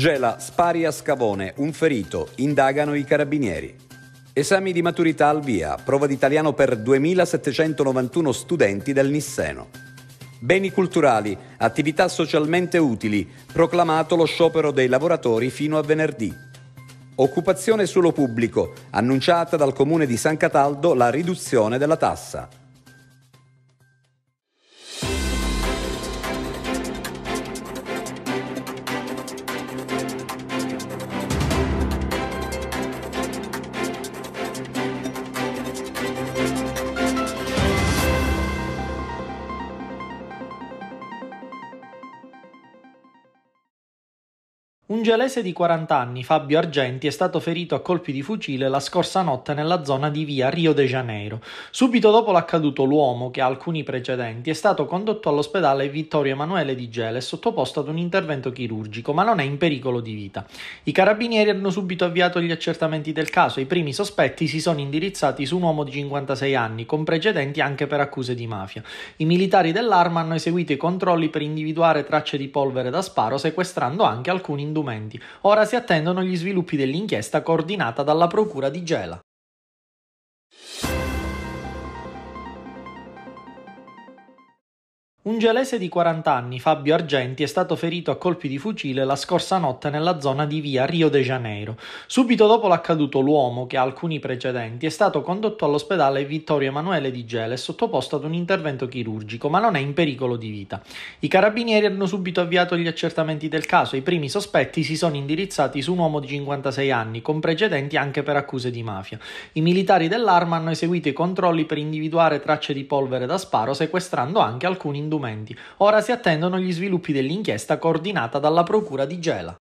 Gela spari a Scavone, un ferito, indagano i carabinieri. Esami di maturità al via, prova d'italiano per 2791 studenti del Nisseno. Beni culturali, attività socialmente utili, proclamato lo sciopero dei lavoratori fino a venerdì. Occupazione suolo pubblico, annunciata dal comune di San Cataldo la riduzione della tassa. Un gelese di 40 anni, Fabio Argenti, è stato ferito a colpi di fucile la scorsa notte nella zona di via Rio de Janeiro. Subito dopo l'accaduto, l'uomo, che ha alcuni precedenti, è stato condotto all'ospedale Vittorio Emanuele di Gela e sottoposto ad un intervento chirurgico, ma non è in pericolo di vita. I carabinieri hanno subito avviato gli accertamenti del caso e i primi sospetti si sono indirizzati su un uomo di 56 anni, con precedenti anche per accuse di mafia. I militari dell'arma hanno eseguito i controlli per individuare tracce di polvere da sparo, sequestrando anche alcuni indumenti documenti. Ora si attendono gli sviluppi dell'inchiesta coordinata dalla procura di Gela. Un gelese di 40 anni, Fabio Argenti, è stato ferito a colpi di fucile la scorsa notte nella zona di via Rio de Janeiro. Subito dopo l'accaduto, l'uomo, che ha alcuni precedenti, è stato condotto all'ospedale Vittorio Emanuele di Gela e sottoposto ad un intervento chirurgico, ma non è in pericolo di vita. I carabinieri hanno subito avviato gli accertamenti del caso. e I primi sospetti si sono indirizzati su un uomo di 56 anni, con precedenti anche per accuse di mafia. I militari dell'arma hanno eseguito i controlli per individuare tracce di polvere da sparo, sequestrando anche alcuni indumenti. Ora si attendono gli sviluppi dell'inchiesta coordinata dalla procura di Gela.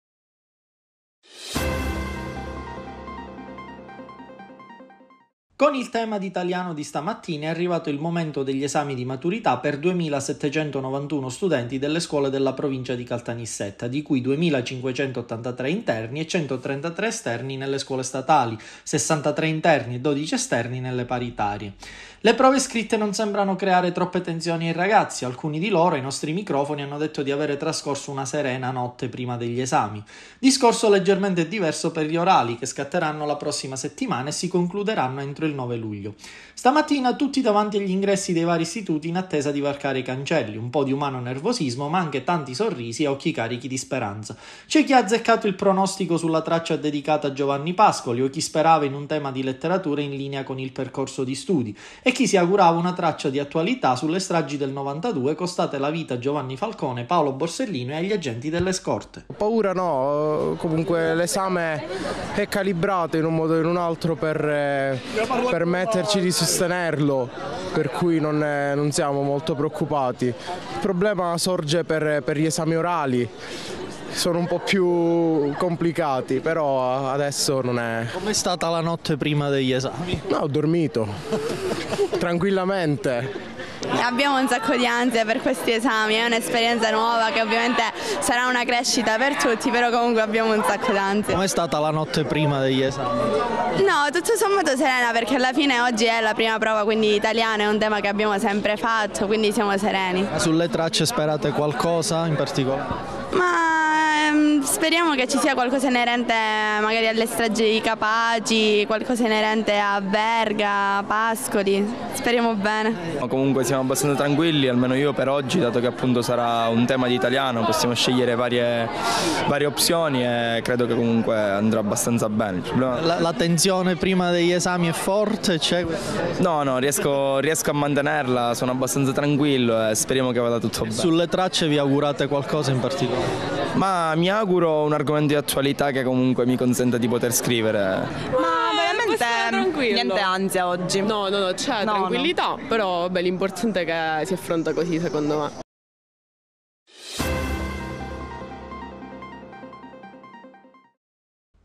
Con il tema d'italiano di stamattina è arrivato il momento degli esami di maturità per 2.791 studenti delle scuole della provincia di Caltanissetta, di cui 2.583 interni e 133 esterni nelle scuole statali, 63 interni e 12 esterni nelle paritarie. Le prove scritte non sembrano creare troppe tensioni ai ragazzi, alcuni di loro ai nostri microfoni hanno detto di avere trascorso una serena notte prima degli esami. Discorso leggermente diverso per gli orali che scatteranno la prossima settimana e si concluderanno entro il 9 luglio. Stamattina tutti davanti agli ingressi dei vari istituti in attesa di varcare i cancelli, un po' di umano nervosismo, ma anche tanti sorrisi e occhi carichi di speranza. C'è chi ha azzeccato il pronostico sulla traccia dedicata a Giovanni Pascoli o chi sperava in un tema di letteratura in linea con il percorso di studi e chi si augurava una traccia di attualità sulle stragi del 92 costate la vita a Giovanni Falcone, Paolo Borsellino e agli agenti delle scorte. Paura no, comunque l'esame è calibrato in un modo o in un altro per eh, permetterci di sostenerlo, per cui non, è, non siamo molto preoccupati. Il problema sorge per, per gli esami orali, sono un po' più complicati, però adesso non è... Com'è stata la notte prima degli esami? No, ho dormito, tranquillamente. Abbiamo un sacco di ansia per questi esami, è un'esperienza nuova che ovviamente sarà una crescita per tutti, però comunque abbiamo un sacco di d'ansia. Com'è stata la notte prima degli esami? No, tutto sommato serena perché alla fine oggi è la prima prova, quindi italiano è un tema che abbiamo sempre fatto, quindi siamo sereni. Ma sulle tracce sperate qualcosa in particolare? Ma Ehm, speriamo che ci sia qualcosa inerente magari alle stragi di Capaci, qualcosa inerente a Verga, Pascoli, speriamo bene. Comunque siamo abbastanza tranquilli, almeno io per oggi, dato che appunto sarà un tema di italiano, possiamo scegliere varie, varie opzioni e credo che comunque andrà abbastanza bene. L'attenzione prima degli esami è forte? Cioè... No, no, riesco, riesco, a mantenerla, sono abbastanza tranquillo e speriamo che vada tutto bene. Sulle tracce vi augurate qualcosa in particolare? ma mi auguro un argomento di attualità che comunque mi consenta di poter scrivere. Ma eh, veramente niente ansia oggi. No, no, no, c'è no, tranquillità, no. però l'importante è che si affronta così secondo me.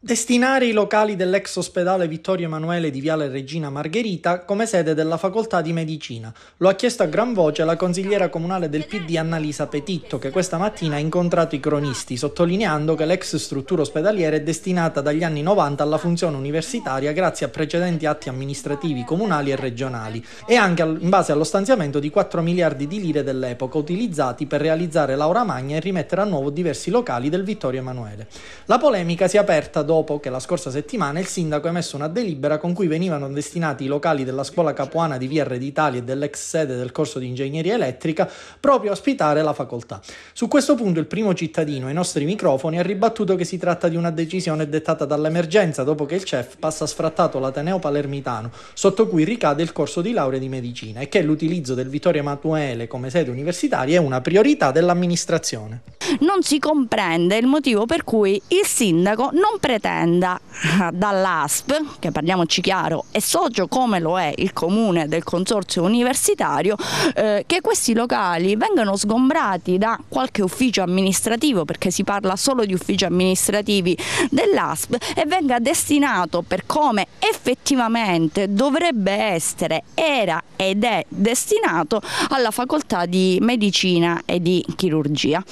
Destinare i locali dell'ex ospedale Vittorio Emanuele di Viale Regina Margherita come sede della facoltà di medicina. Lo ha chiesto a gran voce la consigliera comunale del PD Annalisa Petitto, che questa mattina ha incontrato i cronisti, sottolineando che l'ex struttura ospedaliera è destinata dagli anni 90 alla funzione universitaria grazie a precedenti atti amministrativi comunali e regionali e anche in base allo stanziamento di 4 miliardi di lire dell'epoca utilizzati per realizzare l'aura magna e rimettere a nuovo diversi locali del Vittorio Emanuele. La polemica si è aperta dopo dopo che la scorsa settimana il sindaco ha emesso una delibera con cui venivano destinati i locali della scuola capuana di Via Re e dell'ex sede del corso di ingegneria elettrica proprio a ospitare la facoltà. Su questo punto il primo cittadino ai nostri microfoni ha ribattuto che si tratta di una decisione dettata dall'emergenza dopo che il CEF passa sfrattato l'Ateneo palermitano, sotto cui ricade il corso di laurea di medicina e che l'utilizzo del Vittorio Emanuele come sede universitaria è una priorità dell'amministrazione. Non si comprende il motivo per cui il sindaco non pretende pretenda eh, dall'ASP, che parliamoci chiaro è socio come lo è il comune del consorzio universitario, eh, che questi locali vengano sgombrati da qualche ufficio amministrativo, perché si parla solo di uffici amministrativi dell'ASP, e venga destinato per come effettivamente dovrebbe essere, era ed è destinato alla facoltà di medicina e di chirurgia.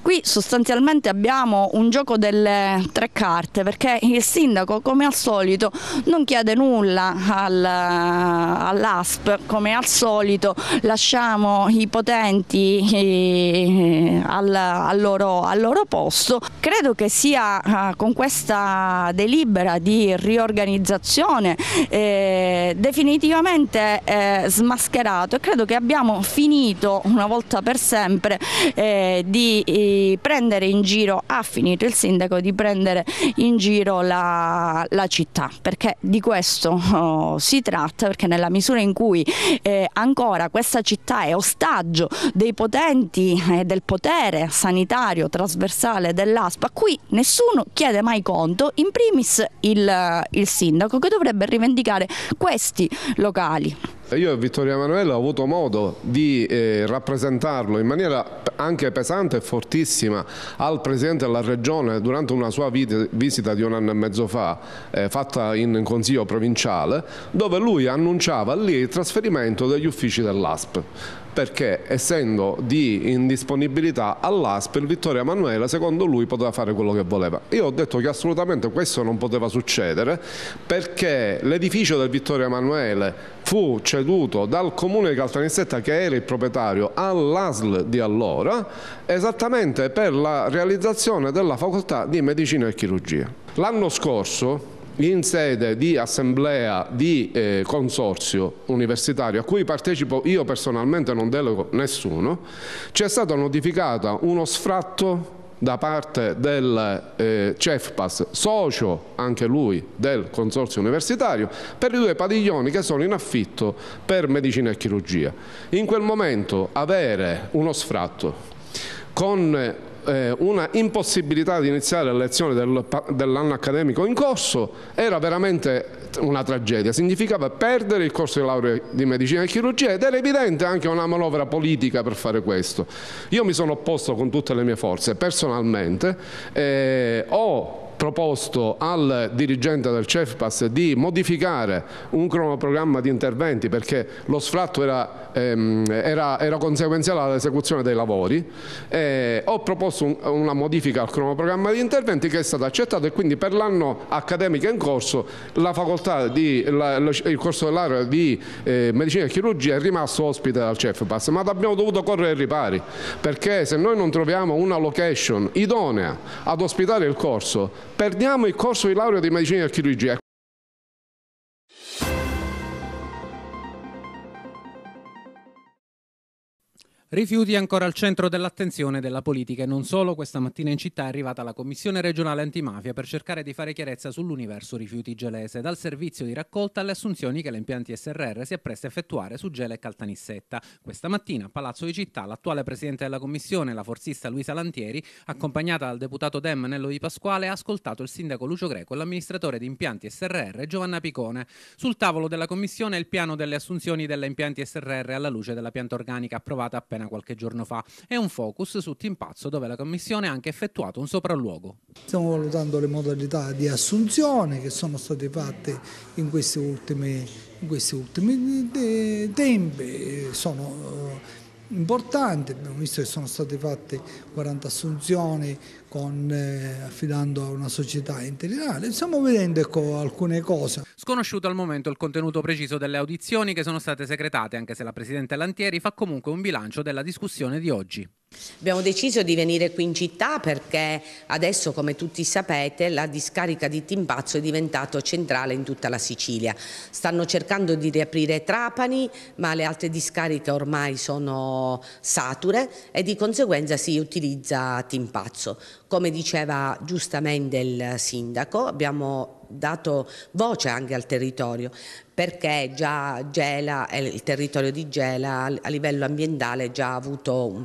Qui sostanzialmente abbiamo un gioco delle tre carte, perché il sindaco come al solito non chiede nulla al, all'ASP, come al solito lasciamo i potenti eh, al, al, loro, al, loro, posto. Credo che sia eh, con questa delibera di riorganizzazione eh, definitivamente eh, smascherato e credo che abbiamo finito una volta per sempre di prendere in giro, ha finito il sindaco di prendere in giro giro la, la città, perché di questo oh, si tratta, perché nella misura in cui eh, ancora questa città è ostaggio dei potenti e eh, del potere sanitario trasversale dell'ASPA, qui nessuno chiede mai conto, in primis il, il sindaco che dovrebbe rivendicare questi locali. Io e Vittorio Emanuele ho avuto modo di eh, rappresentarlo in maniera anche pesante e fortissima al Presidente della Regione durante una sua visita di un anno e mezzo fa eh, fatta in Consiglio provinciale dove lui annunciava lì il trasferimento degli uffici dell'ASP perché essendo di indisponibilità all'ASP il Vittorio Emanuele secondo lui poteva fare quello che voleva. Io ho detto che assolutamente questo non poteva succedere perché l'edificio del Vittorio Emanuele fu ceduto dal comune di Caltanissetta che era il proprietario all'ASL di allora esattamente per la realizzazione della facoltà di medicina e chirurgia. L'anno scorso in sede di assemblea di eh, consorzio universitario a cui partecipo io personalmente non delego nessuno, ci è stato notificato uno sfratto da parte del eh, CEFPAS, socio anche lui del consorzio universitario, per i due padiglioni che sono in affitto per medicina e chirurgia. In quel momento avere uno sfratto con eh, una impossibilità di iniziare le lezioni del, dell'anno accademico in corso era veramente una tragedia, significava perdere il corso di laurea di medicina e chirurgia ed era evidente anche una manovra politica per fare questo. Io mi sono opposto con tutte le mie forze, personalmente, eh, ho proposto al dirigente del CEFPAS di modificare un cronoprogramma di interventi perché lo sfratto era, ehm, era, era conseguenziale all'esecuzione dei lavori. Eh, ho proposto un, una modifica al cronoprogramma di interventi che è stata accettata e quindi per l'anno accademico in corso la facoltà di, la, la, il corso dell'area di eh, medicina e chirurgia è rimasto ospite dal CEFPAS, ma abbiamo dovuto correre i ripari perché se noi non troviamo una location idonea ad ospitare il corso perdiamo il corso di laurea di medicina e chirurgia. Rifiuti ancora al centro dell'attenzione della politica e non solo, questa mattina in città è arrivata la Commissione regionale antimafia per cercare di fare chiarezza sull'universo rifiuti gelese, dal servizio di raccolta alle assunzioni che l'impianti SRR si appresta a effettuare su Gela e Caltanissetta. Questa mattina a Palazzo di Città l'attuale Presidente della Commissione, la forzista Luisa Lantieri, accompagnata dal deputato Dem Nello Di Pasquale, ha ascoltato il sindaco Lucio Greco e l'amministratore di impianti SRR Giovanna Picone. Sul tavolo della Commissione il piano delle assunzioni delle impianti SRR alla luce della pianta organica approvata appena appena qualche giorno fa, e un focus su Timpazzo dove la Commissione ha anche effettuato un sopralluogo. Stiamo valutando le modalità di assunzione che sono state fatte in questi ultimi, in questi ultimi tempi, sono eh, importanti, abbiamo visto che sono state fatte 40 assunzioni con, eh, affidando a una società interinale. Stiamo vedendo ecco, alcune cose. Sconosciuto al momento il contenuto preciso delle audizioni che sono state segretate, anche se la Presidente Lantieri fa comunque un bilancio della discussione di oggi. Abbiamo deciso di venire qui in città perché adesso, come tutti sapete, la discarica di Timpazzo è diventata centrale in tutta la Sicilia. Stanno cercando di riaprire Trapani, ma le altre discariche ormai sono sature e di conseguenza si utilizza Timpazzo. Come diceva giustamente il sindaco, abbiamo dato voce anche al territorio perché già Gela, eh, il territorio di Gela a livello ambientale già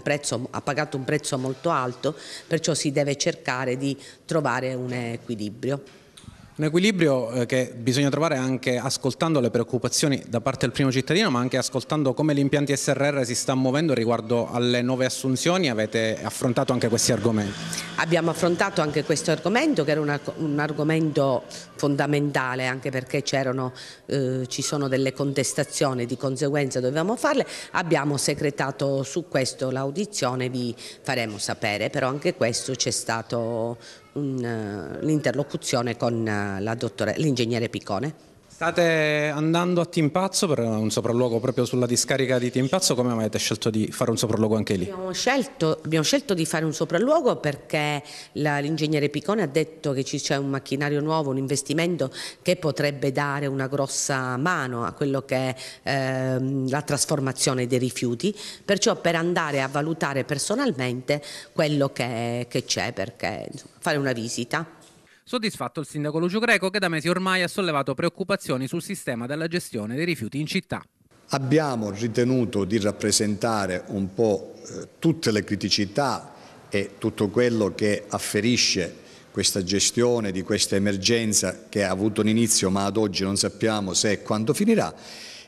prezzo, ha pagato un prezzo molto alto, perciò si deve cercare di trovare un equilibrio. Un equilibrio eh, che bisogna trovare anche ascoltando le preoccupazioni da parte del primo cittadino, ma anche ascoltando come gli impianti SRR si sta muovendo riguardo alle nuove assunzioni. Avete affrontato anche questi argomenti? Abbiamo affrontato anche questo argomento, che era un, arg un argomento fondamentale, anche perché eh, ci sono delle contestazioni, di conseguenza dovevamo farle. Abbiamo secretato su questo l'audizione, vi faremo sapere, però anche questo c'è stato eh, l'interlocuzione con eh, l'ingegnere Piccone. State andando a Timpazzo per un sopralluogo proprio sulla discarica di Timpazzo, come avete scelto di fare un sopralluogo anche lì? Abbiamo scelto, abbiamo scelto di fare un sopralluogo perché l'ingegnere Picone ha detto che c'è un macchinario nuovo, un investimento che potrebbe dare una grossa mano a quello che è eh, la trasformazione dei rifiuti, perciò per andare a valutare personalmente quello che c'è, perché insomma, fare una visita. Soddisfatto il sindaco Lucio Greco che da mesi ormai ha sollevato preoccupazioni sul sistema della gestione dei rifiuti in città. Abbiamo ritenuto di rappresentare un po' eh, tutte le criticità e tutto quello che afferisce questa gestione di questa emergenza che ha avuto un inizio ma ad oggi non sappiamo se e quando finirà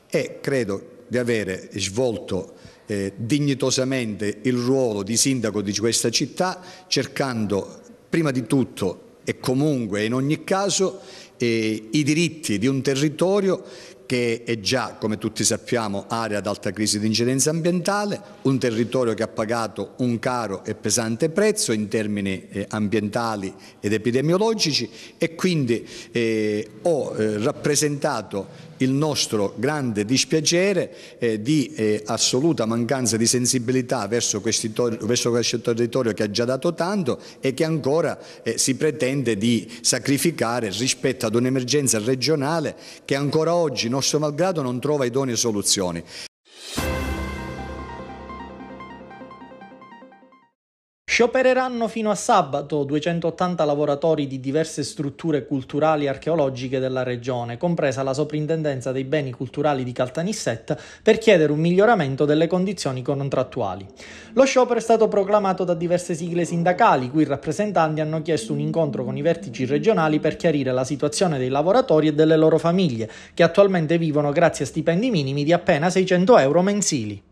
e credo di avere svolto eh, dignitosamente il ruolo di sindaco di questa città cercando prima di tutto e comunque in ogni caso eh, i diritti di un territorio che è già, come tutti sappiamo, area ad alta crisi di incidenza ambientale, un territorio che ha pagato un caro e pesante prezzo in termini eh, ambientali ed epidemiologici e quindi eh, ho eh, rappresentato il nostro grande dispiacere eh, di eh, assoluta mancanza di sensibilità verso, verso, questo territorio che ha già dato tanto e che ancora eh, si pretende di sacrificare rispetto ad un'emergenza regionale che ancora oggi, nostro malgrado, non trova idonee soluzioni. Sciopereranno fino a sabato 280 lavoratori di diverse strutture culturali e archeologiche della regione, compresa la soprintendenza dei beni culturali di Caltanissetta, per chiedere un miglioramento delle condizioni contrattuali. Lo sciopero è stato proclamato da diverse sigle sindacali, cui i rappresentanti hanno chiesto un incontro con i vertici regionali per chiarire la situazione dei lavoratori e delle loro famiglie, che attualmente vivono grazie a stipendi minimi di appena 600 euro mensili.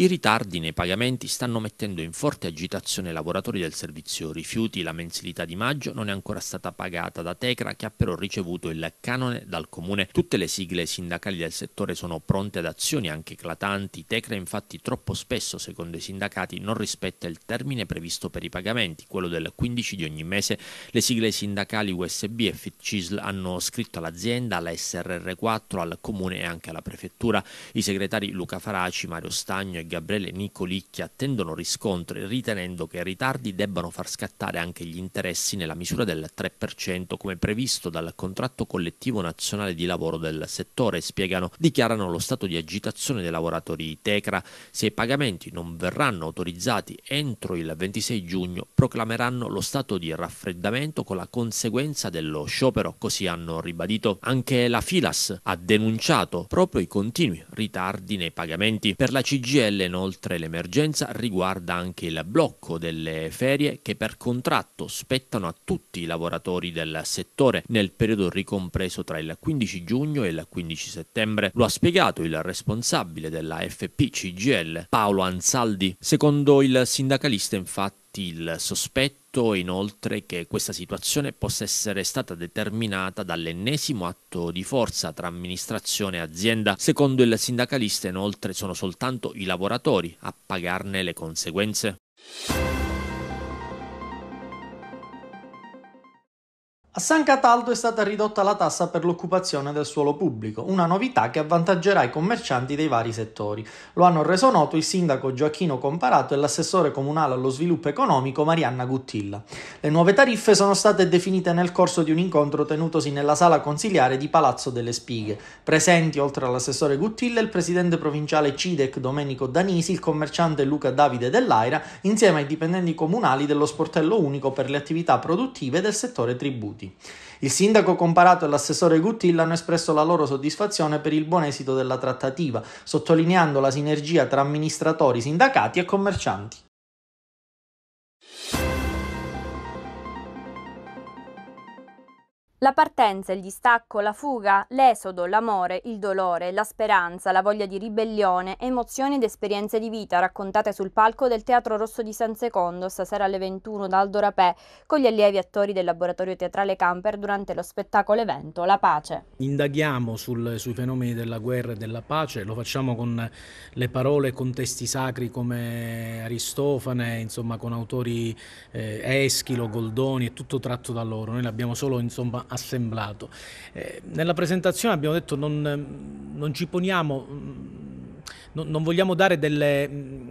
I ritardi nei pagamenti stanno mettendo in forte agitazione i lavoratori del servizio rifiuti. La mensilità di maggio non è ancora stata pagata da Tecra, che ha però ricevuto il canone dal comune. Tutte le sigle sindacali del settore sono pronte ad azioni anche eclatanti. Tecra, infatti, troppo spesso, secondo i sindacati, non rispetta il termine previsto per i pagamenti, quello del 15 di ogni mese. Le sigle sindacali USB e FitCisl hanno scritto all'azienda, alla SRR4, al comune e anche alla prefettura. I segretari Luca Faraci, Mario Stagno e Gabriele Nicolicchi attendono riscontri ritenendo che i ritardi debbano far scattare anche gli interessi nella misura del 3% come previsto dal contratto collettivo nazionale di lavoro del settore, spiegano, dichiarano lo stato di agitazione dei lavoratori Tecra. Se i pagamenti non verranno autorizzati entro il 26 giugno, proclameranno lo stato di raffreddamento con la conseguenza dello sciopero, così hanno ribadito. Anche la Filas ha denunciato proprio i continui ritardi nei pagamenti. Per la CGL Stelle inoltre l'emergenza riguarda anche il blocco delle ferie che per contratto spettano a tutti i lavoratori del settore nel periodo ricompreso tra il 15 giugno e il 15 settembre. Lo ha spiegato il responsabile della FP CGL Paolo Ansaldi. Secondo il sindacalista infatti il sospetto inoltre che questa situazione possa essere stata determinata dall'ennesimo atto di forza tra amministrazione e azienda. Secondo il sindacalista inoltre sono soltanto i lavoratori a pagarne le conseguenze. A San Cataldo è stata ridotta la tassa per l'occupazione del suolo pubblico, una novità che avvantaggerà i commercianti dei vari settori. Lo hanno reso noto il sindaco Gioacchino Comparato e l'assessore comunale allo sviluppo economico Marianna Guttilla. Le nuove tariffe sono state definite nel corso di un incontro tenutosi nella sala consiliare di Palazzo delle Spighe. Presenti, oltre all'assessore Guttilla, il presidente provinciale Cidec Domenico Danisi, il commerciante Luca Davide Dell'Aira, insieme ai dipendenti comunali dello sportello unico per le attività produttive del settore tributo detenuti. Il sindaco Comparato e l'assessore Guttilla hanno espresso la loro soddisfazione per il buon esito della trattativa, sottolineando la sinergia tra amministratori, sindacati e commercianti. La partenza, il distacco, la fuga, l'esodo, l'amore, il dolore, la speranza, la voglia di ribellione, emozioni ed esperienze di vita raccontate sul palco del Teatro Rosso di San Secondo stasera alle 21 da Aldo Rapè con gli allievi attori del laboratorio teatrale Camper durante lo spettacolo evento La Pace. Indaghiamo sul, sui fenomeni della guerra e della pace, lo facciamo con le parole con testi sacri come Aristofane, insomma con autori eh, Eschilo, Goldoni, è tutto tratto da loro. Noi l'abbiamo solo insomma assemblato. Eh, nella presentazione abbiamo detto non, non ci poniamo, mm, non, non vogliamo dare delle... Mm,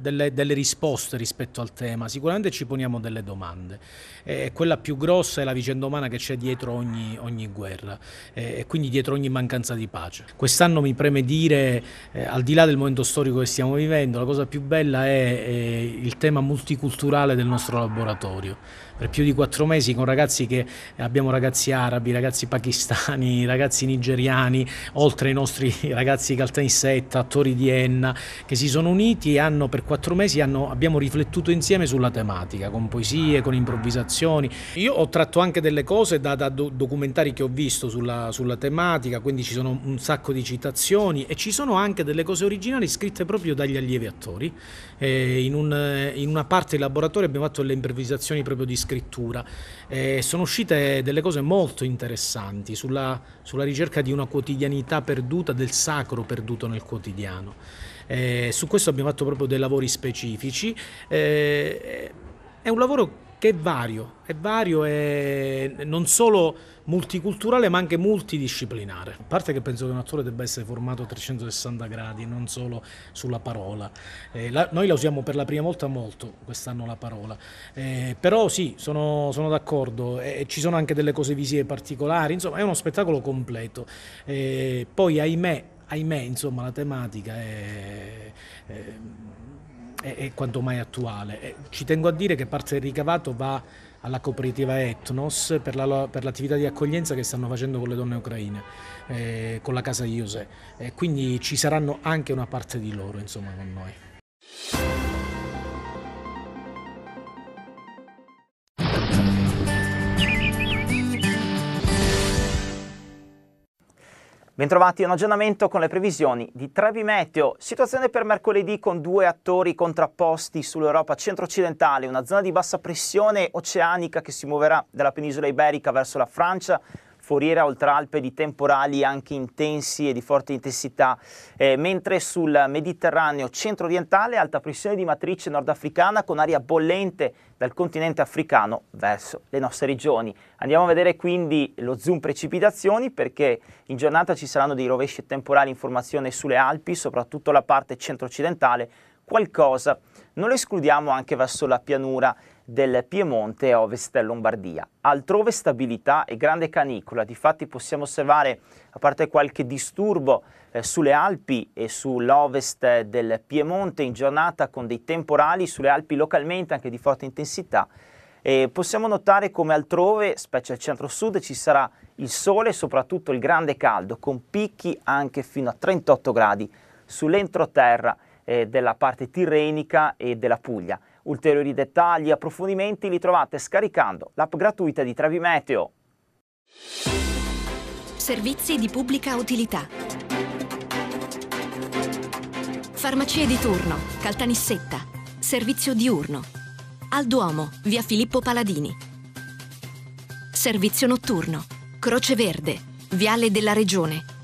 delle, delle, risposte rispetto al tema, sicuramente ci poniamo delle domande. Eh, quella più grossa è la vicenda umana che c'è dietro ogni, ogni guerra eh, e quindi dietro ogni mancanza di pace. Quest'anno mi preme dire, eh, al di là del momento storico che stiamo vivendo, la cosa più bella è, è eh, il tema multiculturale del nostro laboratorio per più di quattro mesi con ragazzi che eh, abbiamo ragazzi arabi, ragazzi pakistani, ragazzi nigeriani, oltre ai nostri ragazzi Caltanissetta, attori di Enna, che si sono uniti e hanno, per quattro mesi hanno, abbiamo riflettuto insieme sulla tematica, con poesie, con improvvisazioni. Io ho tratto anche delle cose da, da documentari che ho visto sulla, sulla tematica, quindi ci sono un sacco di citazioni e ci sono anche delle cose originali scritte proprio dagli allievi attori. Eh, in, un, eh, in, una parte del laboratorio abbiamo fatto delle improvvisazioni proprio di scritto scrittura. Eh, sono uscite delle cose molto interessanti sulla, sulla, ricerca di una quotidianità perduta, del sacro perduto nel quotidiano. Eh, su questo abbiamo fatto proprio dei lavori specifici. Eh, è un lavoro che è vario, è vario e non solo multiculturale ma anche multidisciplinare. A parte che penso che un attore debba essere formato a 360 gradi, non solo sulla parola. Eh, la, noi la usiamo per la prima volta molto quest'anno la parola, eh, però sì, sono, sono d'accordo, eh, ci sono anche delle cose visive particolari, insomma è uno spettacolo completo. Eh, poi ahimè, ahimè, insomma la tematica è, è è, è quanto mai attuale. Eh, ci tengo a dire che parte del ricavato va alla cooperativa Etnos per, la, per, l'attività di accoglienza che stanno facendo con le donne ucraine, eh, con la casa di José. Eh, quindi ci saranno anche una parte di loro insomma, con noi. Bentrovati a un aggiornamento con le previsioni di Trevi Meteo. Situazione per mercoledì con due attori contrapposti sull'Europa centro-occidentale, una zona di bassa pressione oceanica che si muoverà dalla penisola iberica verso la Francia, foriera oltre Alpe di temporali anche intensi e di forte intensità, eh, mentre sul Mediterraneo centro-orientale alta pressione di matrice nordafricana con aria bollente dal continente africano verso le nostre regioni. Andiamo a vedere quindi lo zoom precipitazioni perché in giornata ci saranno dei rovesci temporali in formazione sulle Alpi, soprattutto la parte centro-occidentale, qualcosa non lo escludiamo anche verso la pianura del Piemonte e ovest della Lombardia. Altrove stabilità e grande canicola, difatti possiamo osservare, a parte qualche disturbo eh, sulle Alpi e sull'ovest del Piemonte in giornata con dei temporali sulle Alpi localmente anche di forte intensità, e possiamo notare come altrove, specie al centro-sud, ci sarà il sole e soprattutto il grande caldo, con picchi anche fino a 38 gradi sull'entroterra eh, della parte tirrenica e della Puglia. Ulteriori dettagli e approfondimenti li trovate scaricando l'app gratuita di Travi Meteo. Servizi di pubblica utilità. Farmacie di turno, Caltanissetta. Servizio diurno. Al Duomo, via Filippo Paladini. Servizio notturno, Croce Verde, Viale della Regione.